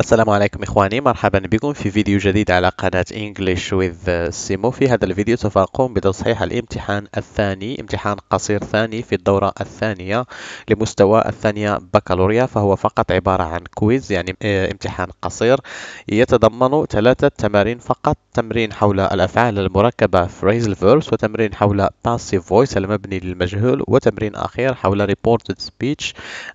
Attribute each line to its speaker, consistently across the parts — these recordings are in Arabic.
Speaker 1: السلام عليكم إخواني مرحبا بكم في فيديو جديد على قناة English with سيمو في هذا الفيديو سوف أقوم بتصحيح الامتحان الثاني امتحان قصير ثاني في الدورة الثانية لمستوى الثانية بكالوريا فهو فقط عبارة عن كويز يعني آه، امتحان قصير يتضمن ثلاثة تمارين فقط تمرين حول الأفعال المركبة phrasal verbs وتمرين حول passive voice المبني للمجهول وتمرين أخير حول reported speech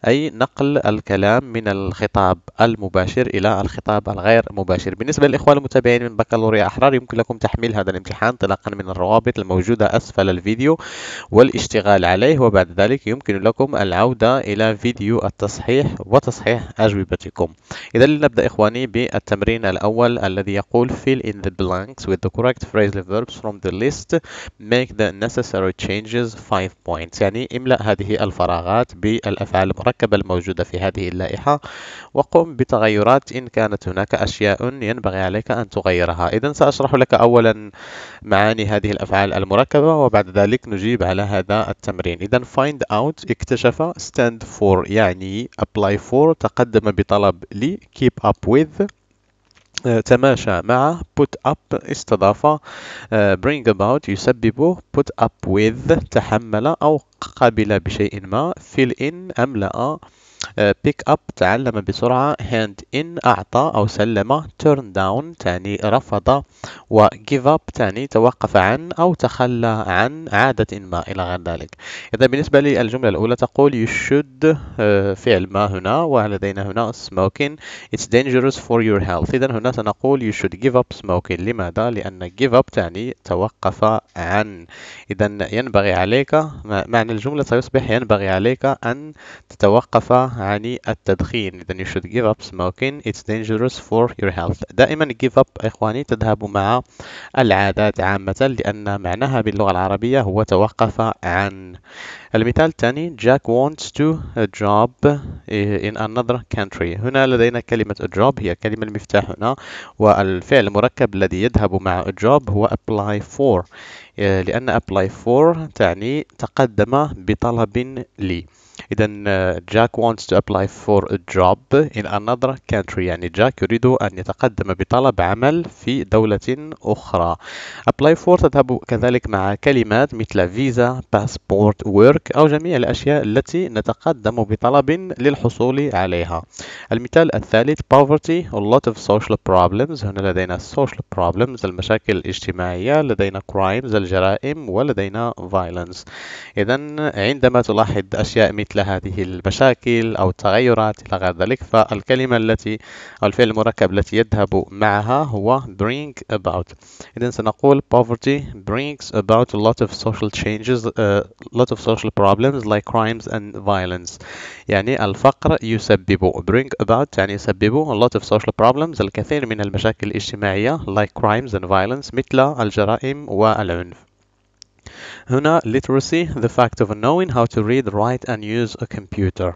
Speaker 1: أي نقل الكلام من الخطاب المباشر إلى الخطاب الغير مباشر بالنسبة للإخوان المتابعين من بكالوريا أحرار يمكن لكم تحميل هذا الامتحان انطلاقا من الروابط الموجودة أسفل الفيديو والاشتغال عليه وبعد ذلك يمكن لكم العودة إلى فيديو التصحيح وتصحيح أجوبتكم إذا لنبدأ إخواني بالتمرين الأول الذي يقول fill in the blanks with the correct phrasal verbs from the list make the necessary changes 5 points يعني املأ هذه الفراغات بالأفعال المركبة الموجودة في هذه اللائحة وقم بتغيرات بالوقت إن كانت هناك أشياء ينبغي عليك أن تغيرها إذا سأشرح لك أولا معاني هذه الأفعال المركبة وبعد ذلك نجيب على هذا التمرين إذا find out اكتشف stand for يعني apply for تقدم بطلب لي keep up with آه، تماشى مع put up استضافة آه، bring about يسبب put up with تحمل أو قبل بشيء ما fill in أملأ بيك اب تعلم بسرعة هاند ان أعطى أو سلم تيرن داون تعني رفض و give up تعني توقف عن أو تخلى عن عادة ما إلى غير ذلك إذا بالنسبة للجملة الأولى تقول you should آه، فعل ما هنا ولدينا هنا smoking it's dangerous for your health إذا هنا سنقول you should give up smoking لماذا؟ لأن give up تعني توقف عن إذا ينبغي عليك معنى الجملة سيصبح ينبغي عليك أن تتوقف عن عن يعني التدخين إذا you should give up smoking it's dangerous for your health دائما give up إخواني تذهب مع العادات عامة لأن معناها باللغة العربية هو توقف عن المثال الثاني Jack wants to a job in another country هنا لدينا كلمة a job هي كلمة المفتاح هنا والفعل المركب الذي يذهب مع a job هو apply for آه، لأن apply for تعني تقدم بطلب لي إذا آه، جاك wants to apply for a job in another country يعني جاك يريد أن يتقدم بطلب عمل في دولة أخرى apply for تذهب كذلك مع كلمات مثل فيزا passport work أو جميع الأشياء التي نتقدم بطلب للحصول عليها المثال الثالث poverty a lot of social problems هنا لدينا social problems المشاكل الاجتماعية لدينا crimes الجرائم ولدينا violence إذا عندما تلاحظ أشياء مثل هذه المشاكل أو التغيرات إلى غير ذلك فالكلمة التي أو الفعل المركب التي يذهب معها هو bring about إذا سنقول poverty brings about a lot of social changes a uh, lot of social problems like crimes and violence يعني الفقر يسبب bring about يعني يسبب a lot of social problems الكثير من المشاكل الاجتماعية like crimes and violence مثل الجرائم والعنف هنا literacy the fact of knowing how to read, write and use a computer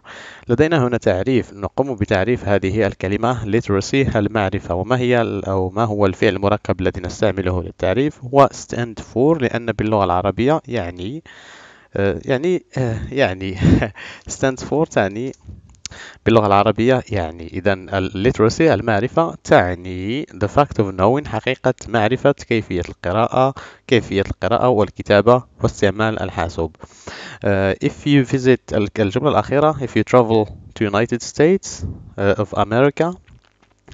Speaker 1: لدينا هنا تعريف نقوم بتعريف هذه الكلمة literacy المعرفة وما هي أو ما هو الفعل المركب الذي نستعمله للتعريف هو stand for لأن باللغة العربية يعني آه، يعني آه، يعني stand for تعني باللغة العربية يعني إذا الليترسي المعرفة تعني the fact of knowing حقيقة معرفة كيفية القراءة كيفية القراءة والكتابة واستعمال الحاسوب uh, if you visit الجملة الأخيرة if you travel to United States uh, of America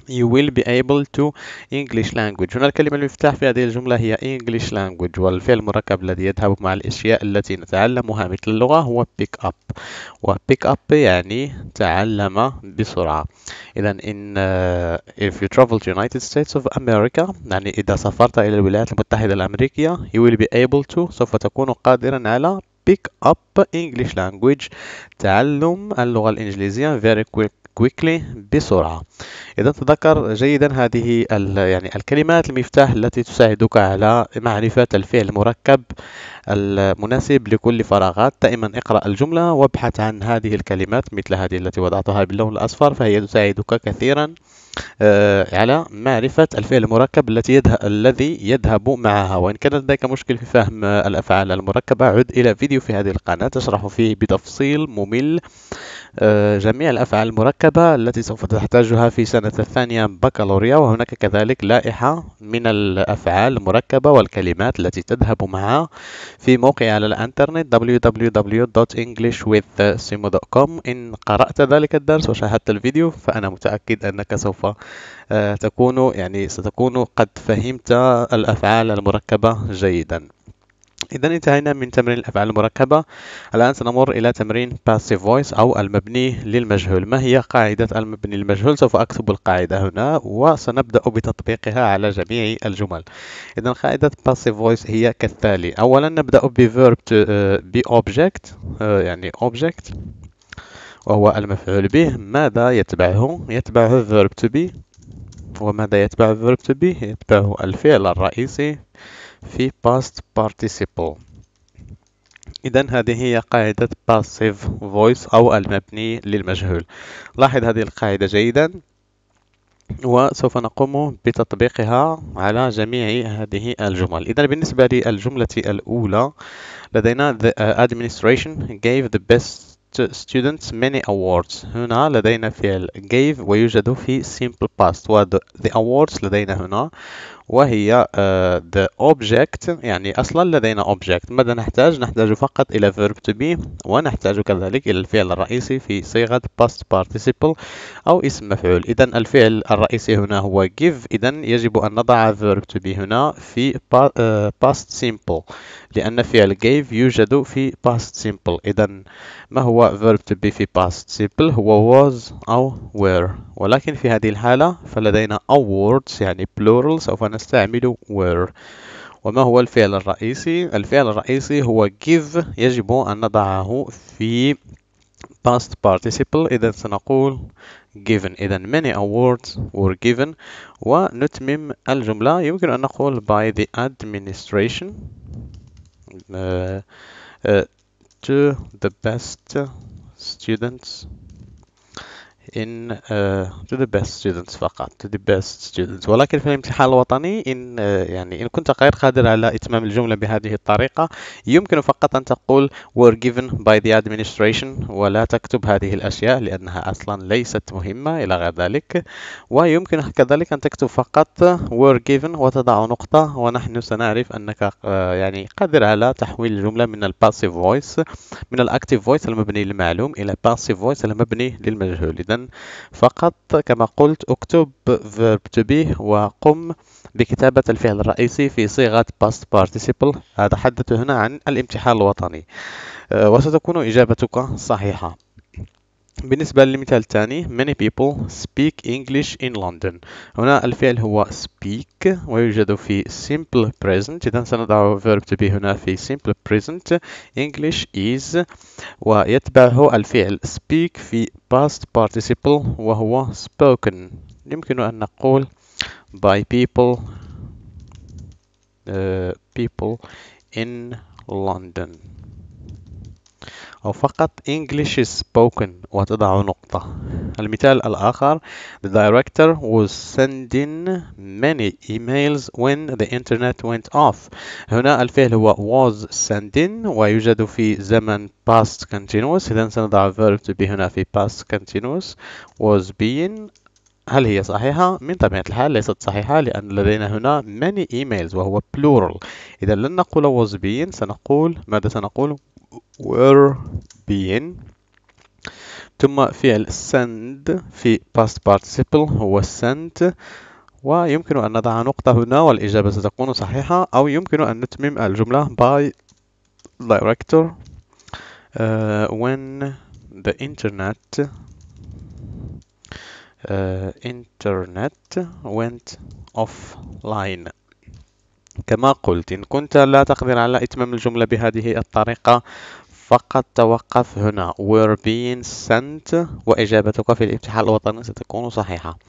Speaker 1: you will be able to English language هنا الكلمة المفتاح في هذه الجملة هي English language والفعل المركب الذي يذهب مع الأشياء التي نتعلمها مثل اللغة هو pick up و pick up يعني تعلم بسرعة إذا إن uh, if you travel to United States of America يعني إذا سافرت إلى الولايات المتحدة الأمريكية you will be able to سوف تكون قادرا على pick up English language تعلم اللغة الإنجليزية very quick quickly بسرعة إذا تذكر جيدا هذه يعني الكلمات المفتاح التي تساعدك على معرفة الفعل المركب المناسب لكل فراغات دائما اقرأ الجملة وابحث عن هذه الكلمات مثل هذه التي وضعتها باللون الأصفر فهي تساعدك كثيرا آه، على معرفة الفعل المركب التي يده... الذي يذهب معها وإن كان لديك مشكل في فهم الأفعال المركبة عد إلى فيديو في هذه القناة تشرح فيه بتفصيل ممل آه، جميع الأفعال المركبة التي سوف تحتاجها في سنة الثانية بكالوريا وهناك كذلك لائحة من الأفعال المركبة والكلمات التي تذهب معها في موقع على الإنترنت www.englishwithsimo.com إن قرأت ذلك الدرس وشاهدت الفيديو فأنا متأكد أنك سوف آه، تكون يعني ستكون قد فهمت الأفعال المركبة جيداً إذا انتهينا من تمرين الأفعال المركبة الآن سنمر إلى تمرين passive voice أو المبني للمجهول ما هي قاعدة المبني للمجهول سوف أكتب القاعدة هنا وسنبدأ بتطبيقها على جميع الجمل إذا قاعدة passive voice هي كالتالي أولا نبدأ verb to, uh, object يعني object وهو المفعول به ماذا يتبعه يتبعه verb to be وماذا يتبع verb to be يتبعه الفعل الرئيسي في past participle إذا هذه هي قاعدة passive voice أو المبني للمجهول لاحظ هذه القاعدة جيدا وسوف نقوم بتطبيقها على جميع هذه الجمل إذا بالنسبة للجملة الأولى لدينا the uh, administration gave the best students many awards هنا لدينا فعل gave ويوجد في simple past و the awards لدينا هنا وهي آه، the object يعني أصلا لدينا object ماذا نحتاج؟ نحتاج فقط إلى verb to be ونحتاج كذلك إلى الفعل الرئيسي في صيغة past participle أو اسم مفعول إذا الفعل الرئيسي هنا هو give إذا يجب أن نضع verb to be هنا في آه، past simple لأن فعل gave يوجد في past simple إذا ما هو verb to be في past simple هو was أو were ولكن في هذه الحالة فلدينا awards يعني plural سوف نستعمل were وما هو الفعل الرئيسي؟ الفعل الرئيسي هو give يجب أن نضعه في past participle إذا سنقول given إذا many awards were given ونتمم الجملة يمكن أن نقول by the administration uh, uh, to the best students in uh, آه، to the best students فقط to the best students ولكن في الامتحان الوطني إن uh, يعني إن كنت غير قادر على إتمام الجملة بهذه الطريقة يمكن فقط أن تقول were given by the administration ولا تكتب هذه الأشياء لأنها أصلا ليست مهمة إلى غير ذلك ويمكن كذلك أن تكتب فقط were given وتضع نقطة ونحن سنعرف أنك uh, يعني قادر على تحويل الجملة من الباسيف فويس من الاكتيف فويس المبني للمعلوم إلى باسيف فويس المبني للمجهول إذا فقط كما قلت اكتب verb to be وقم بكتابة الفعل الرئيسي في صيغة past participle أتحدث هنا عن الامتحان الوطني أه، وستكون إجابتك صحيحة بالنسبة للمثال الثاني many people speak English in London هنا الفعل هو speak ويوجد في simple present إذن سنضع verb to be هنا في simple present English is ويتبعه الفعل speak في past participle وهو spoken يمكن أن نقول by people uh, people in London أو فقط English spoken وتضع نقطة المثال الآخر The director was sending many emails when the internet went off هنا الفعل هو was sending ويوجد في زمن past continuous إذا سنضع verb to be هنا في past continuous was being هل هي صحيحة؟ من طبيعة الحال ليست صحيحة لأن لدينا هنا many emails وهو plural إذا لن نقول was being سنقول ماذا سنقول؟ were been ثم فعل send في past participle هو sent ويمكن أن نضع نقطة هنا والإجابة ستكون صحيحة أو يمكن أن نتمم الجملة by director uh, when the internet uh, internet went offline كما قلت إن كنت لا تقدر على إتمام الجملة بهذه الطريقة فقط توقف هنا were being sent وإجابتك في الامتحان الوطني ستكون صحيحة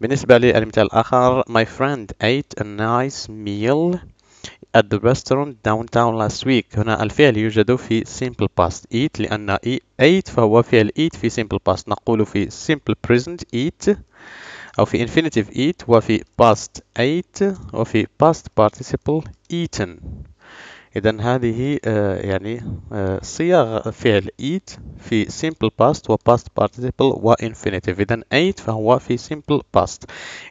Speaker 1: بالنسبة للمثال الآخر My friend ate a nice meal at the restaurant downtown last week هنا الفعل يوجد في simple past eat لأن e- ate فهو فعل eat في simple past نقول في simple present eat أو في infinitive eat وفي past ate وفي past participle eaten إذا هذه يعني صيغ فعل eat في simple past و past participle و infinitive إذا ate فهو في simple past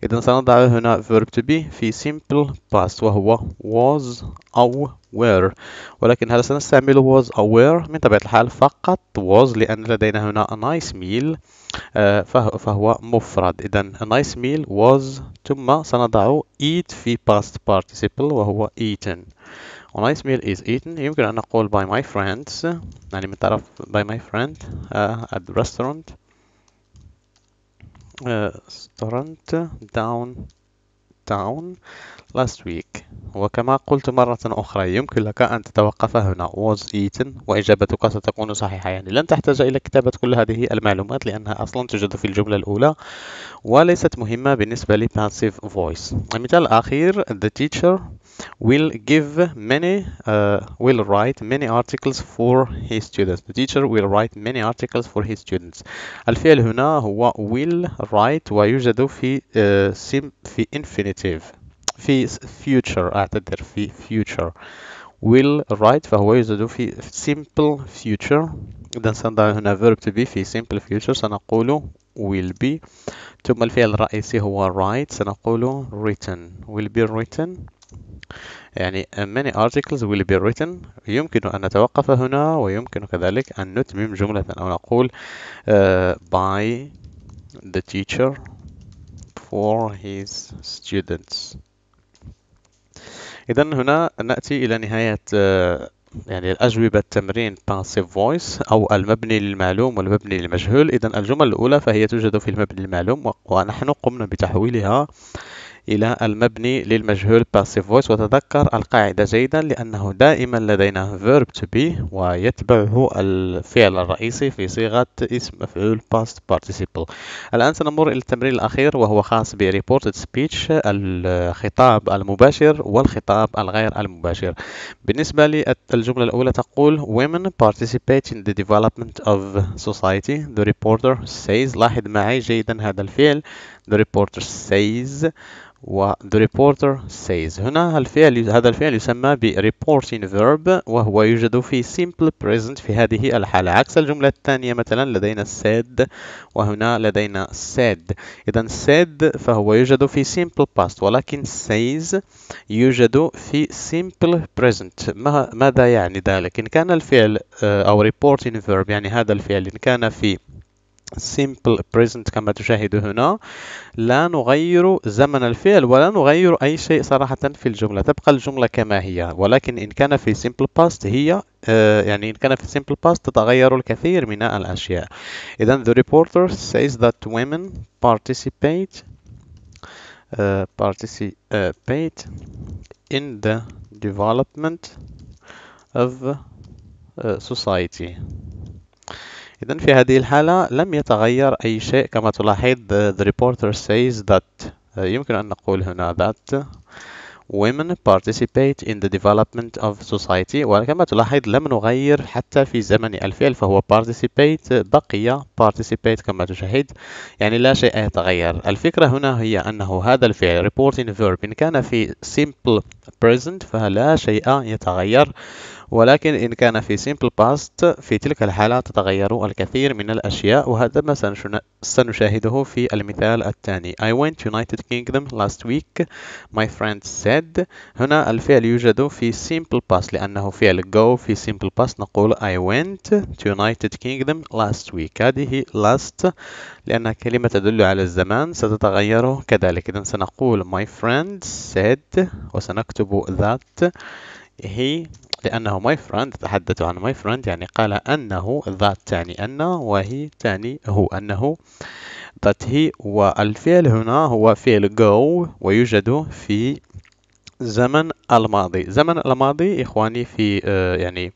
Speaker 1: إذا سنضع هنا verb to be في simple past وهو was أو were ولكن هذا سنستعمل was أو were من طبيعة الحال فقط was لأن لدينا هنا a nice meal فهو مفرد إذا a nice meal was ثم سنضع eat في past participle وهو eaten a nice meal is eaten يمكن أن نقول by my friends يعني من طرف by my friend at the restaurant restaurant downtown last week وكما قلت مرة أخرى يمكن لك أن تتوقف هنا was eaten وإجابتك ستكون صحيحة يعني لن تحتاج إلى كتابة كل هذه المعلومات لأنها أصلا توجد في الجملة الأولى وليست مهمة بالنسبة لـ passive voice المثال الأخير the teacher will give many uh, will write many articles for his students the teacher will write many articles for his students الفعل هنا هو will write ويوجد في uh, في infinitive future اعتذر في future will write فهو يوجد في simple future إذا سنضع هنا verb to be في simple future سنقول will be ثم الفعل الرئيسي هو write سنقول written will be written يعني many articles will be written يمكن أن نتوقف هنا ويمكن كذلك أن نتمم جملة أو نقول uh, by the teacher for his students إذا هنا نأتي إلى نهاية آه، يعني الأجوبة التمرين passive voice أو المبني للمعلوم والمبني للمجهول إذا الجمل الأولى فهي توجد في المبني للمعلوم ونحن قمنا بتحويلها إلى المبني للمجهول passive voice وتذكر القاعدة جيدا لأنه دائما لدينا verb to be ويتبعه الفعل الرئيسي في صيغة اسم مفعول past participle الآن سنمر إلى التمرين الأخير وهو خاص ب reported speech الخطاب المباشر والخطاب الغير المباشر بالنسبة للجملة الأولى تقول women participate in the development of society the reporter says لاحظ معي جيدا هذا الفعل the reporter says و the reporter says هنا الفعل هذا الفعل يسمى ب reporting verb وهو يوجد في simple present في هذه الحالة عكس الجملة الثانية مثلا لدينا said وهنا لدينا said إذا said فهو يوجد في simple past ولكن says يوجد في simple present ما ماذا يعني ذلك إن كان الفعل آه، أو reporting verb يعني هذا الفعل إن كان في simple present كما تشاهد هنا لا نغير زمن الفعل ولا نغير أي شيء صراحة في الجملة تبقى الجملة كما هي ولكن إن كان في simple past هي آه، يعني إن كان في simple past تتغير الكثير من الأشياء إذا the reporter says that women participate آه، participate in the development of آه، society إذا في هذه الحالة لم يتغير أي شيء كما تلاحظ the reporter says that آه، يمكن أن نقول هنا that women participate in the development of society وكما تلاحظ لم نغير حتى في زمن الفعل فهو participate بقي participate كما تشاهد يعني لا شيء يتغير الفكرة هنا هي أنه هذا الفعل reporting verb إن كان في simple present فلا شيء يتغير ولكن إن كان في simple past في تلك الحالة تتغير الكثير من الأشياء وهذا ما سنشاهده في المثال الثاني I went United Kingdom last week my friend said هنا الفعل يوجد في simple past لأنه فعل go في simple past نقول I went to United Kingdom last week هذه last لأن كلمة تدل على الزمان ستتغير كذلك إذا سنقول my friend said وسنكتب that he لأنه my friend تحدث عن my friend يعني قال أنه that تعني أن وهي تعني هو أنه that he والفعل هنا هو فعل go ويوجد في زمن الماضي زمن الماضي إخواني في آه، يعني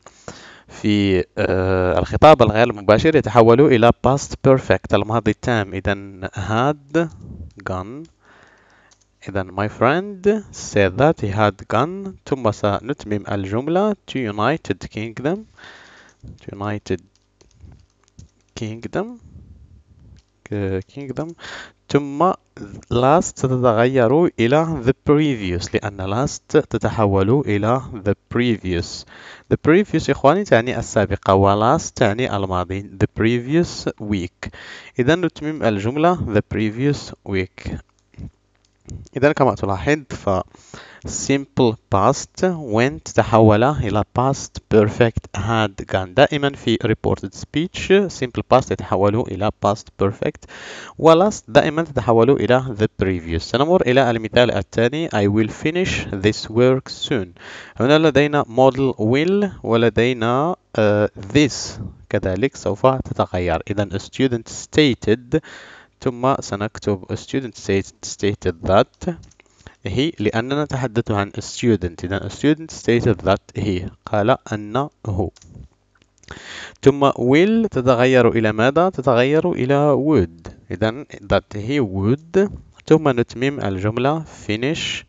Speaker 1: في آه، الخطاب الغير مباشر يتحول إلى past perfect الماضي التام إذا had gone Then my friend said that he had gone ثم سنتمم الجملة to United Kingdom to United Kingdom Kingdom ثم last تتغير إلى the previous لأن last تتحول إلى the previous the previous إخواني تعني السابقة و last تعني الماضي the previous week إذا نتمم الجملة the previous week إذا كما تلاحظ ف simple past went تحول إلى past perfect had كان دائما في reported speech simple past يتحول إلى past perfect و last دائما تتحول إلى the previous سنمر إلى المثال الثاني I will finish this work soon هنا لدينا model will ولدينا uh, this كذلك سوف تتغير إذا student stated ثم سنكتب student stated that he لأننا نتحدث عن student إذا student stated that he قال أنه ثم will تتغير إلى ماذا؟ تتغير إلى would إذا that he would ثم نتمم الجملة finish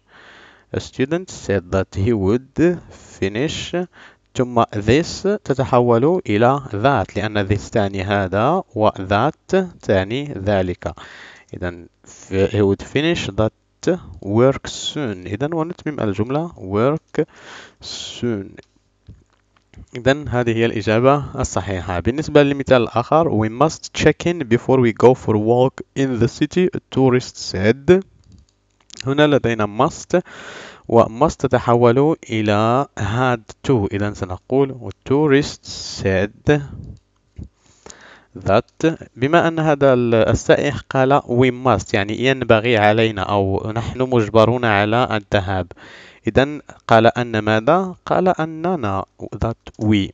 Speaker 1: A student said that he would finish ثم this تتحول إلى that لأن this تعني هذا و that تعني ذلك إذا he would finish that work soon إذا ونتمم الجملة work soon إذا هذه هي الإجابة الصحيحة بالنسبة للمثال الآخر we must check in before we go for a walk in the city a tourist said هنا لدينا must must تتحول إلى had to إذا سنقول tourists said that بما أن هذا السائح قال we must يعني ينبغي علينا أو نحن مجبرون على الذهاب إذا قال أن ماذا؟ قال أننا that we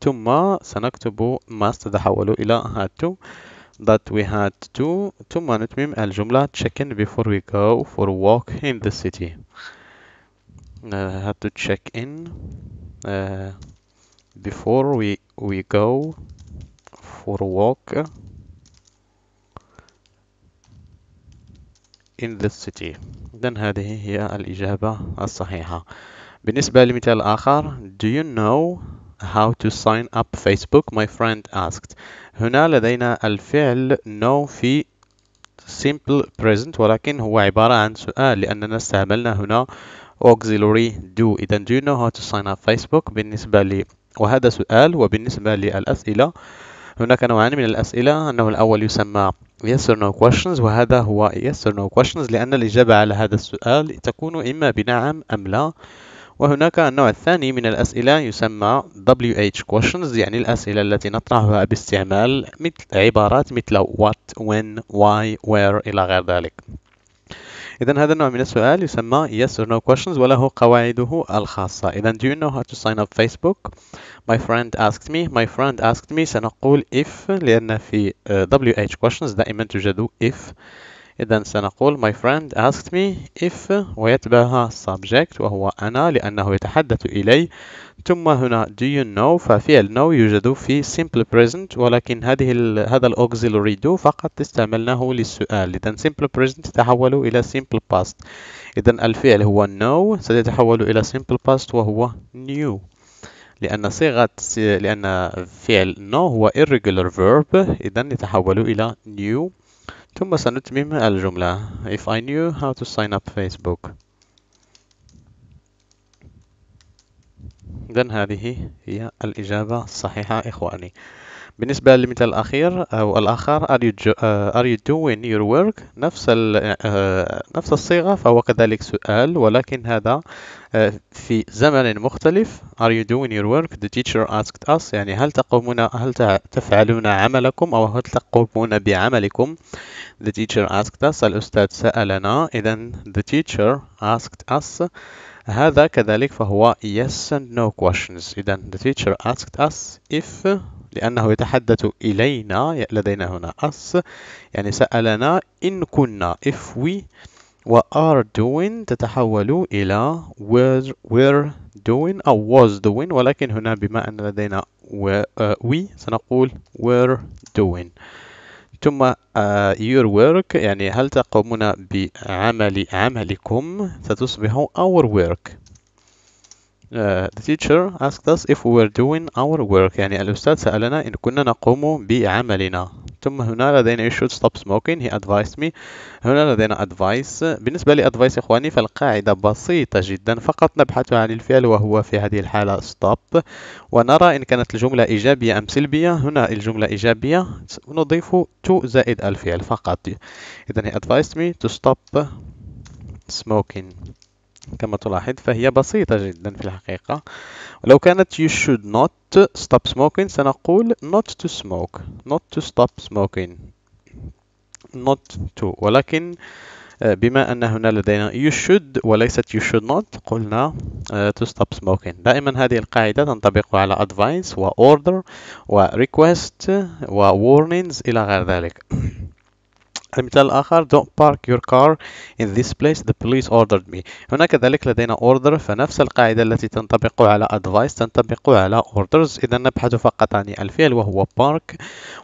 Speaker 1: ثم سنكتب must تتحول إلى had to that we had to to al jumla check in before we go for a walk in the city uh, had to check in uh, before we we go for a walk in the city then هذه هي الإجابة الصحيحة بالنسبة لمثال آخر do you know How to sign up Facebook my friend asked هنا لدينا الفعل no في simple present ولكن هو عبارة عن سؤال لأننا استعملنا هنا auxiliary do إذا do you know how to sign up Facebook بالنسبة لي وهذا سؤال وبالنسبة للأسئلة هناك نوعان من الأسئلة أنه الأول يسمى yes or no questions وهذا هو yes or no questions لأن الإجابة على هذا السؤال تكون إما بنعم أم لا وهناك النوع الثاني من الأسئلة يسمى WH questions يعني الأسئلة التي نطرحها باستعمال مثل عبارات مثل what, when, why, where إلى غير ذلك إذا هذا النوع من السؤال يسمى yes or no questions وله قواعده الخاصة. إذا do you know how to sign up Facebook? My friend asked me. My friend asked me سنقول if لأن في WH questions دائما توجد if إذا سنقول my friend asked me if ويتبعها subject وهو أنا لأنه يتحدث إلي ثم هنا do you know ففعل know يوجد في simple present ولكن هذه هذا الأوكسيلوري do فقط استعملناه للسؤال إذا simple present تحول إلى simple past إذا الفعل هو know سيتحول إلى simple past وهو new لأن صيغة لأن فعل know هو irregular verb إذا يتحول إلى new ثم سنتمم الجملة if I knew how to sign up Facebook إذن هذه هي الإجابة الصحيحة إخواني بالنسبة للمثال الأخير أو آه، الآخر are you, آه، are you doing your work نفس, آه، نفس الصيغة فهو كذلك سؤال ولكن هذا في زمن مختلف are you doing your work the teacher asked us يعني هل تقومون هل تفعلون عملكم أو هل تقومون بعملكم the teacher asked us الأستاذ سألنا إذا the teacher asked us هذا كذلك فهو yes and no questions إذا the teacher asked us if لأنه يتحدث إلينا لدينا هنا us يعني سألنا إن كنا if we و are doing تتحول إلى were, were doing أو was doing ولكن هنا بما أن لدينا آه، we سنقول were doing ثم آه، your work يعني هل تقومون بعمل عملكم ستصبح our work Uh, the teacher asked us if we were doing our work يعني الأستاذ سألنا إن كنا نقوم بعملنا ثم هنا لدينا you should stop smoking he advised me هنا لدينا advice بالنسبة لي advice إخواني فالقاعدة بسيطة جدا فقط نبحث عن الفعل وهو في هذه الحالة stop ونرى إن كانت الجملة إيجابية أم سلبية هنا الجملة إيجابية نضيف to زائد الفعل فقط إذا he advised me to stop smoking كما تلاحظ فهي بسيطة جدا في الحقيقة ولو كانت you should not stop smoking سنقول not to smoke not to stop smoking not to ولكن بما أن هنا لدينا you should وليست you should not قلنا to stop smoking دائما هذه القاعدة تنطبق على advice و order و request و warnings إلى غير ذلك المثال الآخر don't park your car in this place the police ordered me هنا كذلك لدينا order فنفس القاعدة التي تنطبق على advice تنطبق على orders إذا نبحث فقط عن الفعل وهو park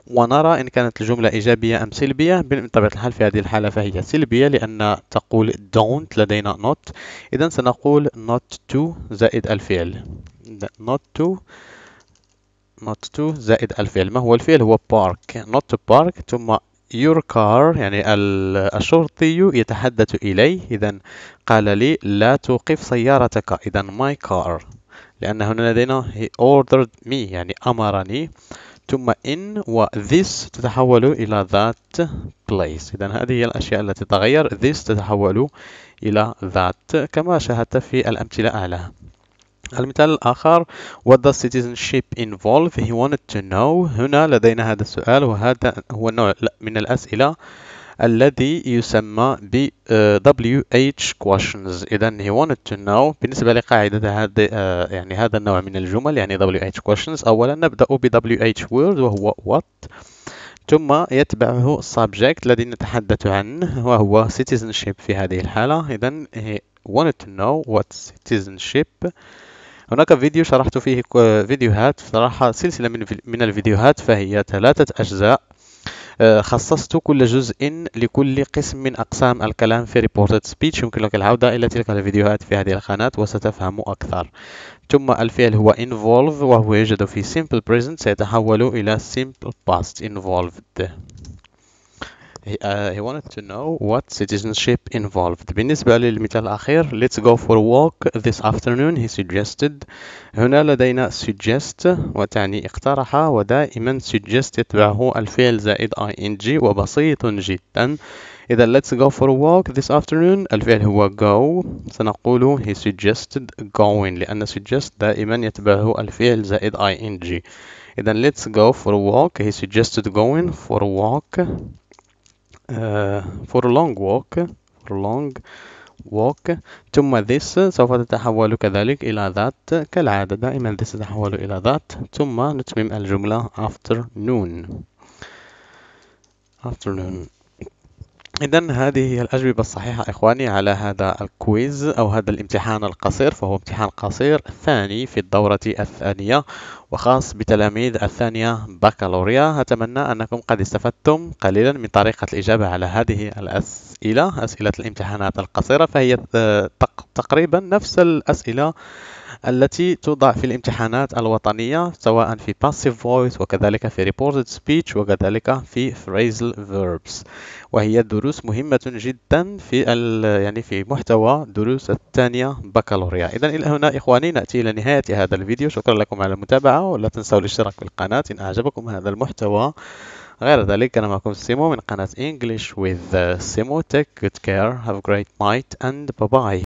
Speaker 1: ونرى إن كانت الجملة إيجابية أم سلبية بطبيعة الحال في هذه الحالة فهي سلبية لأن تقول don't لدينا not إذا سنقول not to زائد الفعل not to not to زائد الفعل ما هو الفعل هو park not to park ثم your car يعني الشرطي يتحدث إلي إذا قال لي لا توقف سيارتك إذا my car لأن هنا لدينا he ordered me يعني أمرني ثم in و this تتحول إلى that place إذا هذه هي الأشياء التي تتغير this تتحول إلى that كما شاهدت في الأمثلة أعلى المثال الآخر what does citizenship involve he wanted to know هنا لدينا هذا السؤال وهذا هو النوع من الأسئلة الذي يسمى ب آه، WH questions إذا he wanted to know بالنسبة لقاعدة هذا آه، يعني هذا النوع من الجمل يعني WH questions أولا نبدأ ب WH word وهو what ثم يتبعه subject الذي نتحدث عنه وهو citizenship في هذه الحالة إذا he wanted to know what citizenship هناك فيديو شرحت فيه فيديوهات صراحة سلسلة من الفيديوهات فهي ثلاثة أجزاء آه، خصصت كل جزء لكل قسم من أقسام الكلام في ريبورتد سبيتش يمكنك العودة إلى تلك الفيديوهات في هذه القناة وستفهم أكثر ثم الفعل هو involve وهو يوجد في simple present سيتحول إلى simple past involved he wanted to know what citizenship involved بالنسبة للمثال الأخير let's go for a walk this afternoon he suggested هنا لدينا suggest وتعني اقترح ودائما suggest يتبعه الفعل زائد ing وبسيط جدا إذا let's go for a walk this afternoon الفعل هو go سنقول he suggested going لأن suggest دائما يتبعه الفعل زائد ing إذا let's go for a walk he suggested going for a walk for a long walk for a long walk ثم this سوف تتحول كذلك إلى that كالعادة دائما this تتحول إلى that ثم نتمم الجملة afternoon afternoon إذا هذه هي الأجوبة الصحيحة إخواني على هذا الكويز أو هذا الامتحان القصير فهو امتحان قصير ثاني في الدورة الثانية وخاص بتلاميذ الثانية بكالوريا أتمنى أنكم قد استفدتم قليلا من طريقة الإجابة على هذه الأسئلة أسئلة الامتحانات القصيرة فهي آه، تقريبا نفس الأسئلة التي توضع في الامتحانات الوطنية سواء في passive voice وكذلك في reported speech وكذلك في phrasal verbs وهي دروس مهمة جدا في يعني في محتوى دروس الثانية بكالوريا إذا إلى هنا إخواني نأتي إلى نهاية هذا الفيديو شكرا لكم على المتابعة ولا تنسوا الاشتراك في القناة إن أعجبكم هذا المحتوى غير ذلك كان معكم سيمو من قناة English with Simo آه، Take Good Care Have a great night and bye bye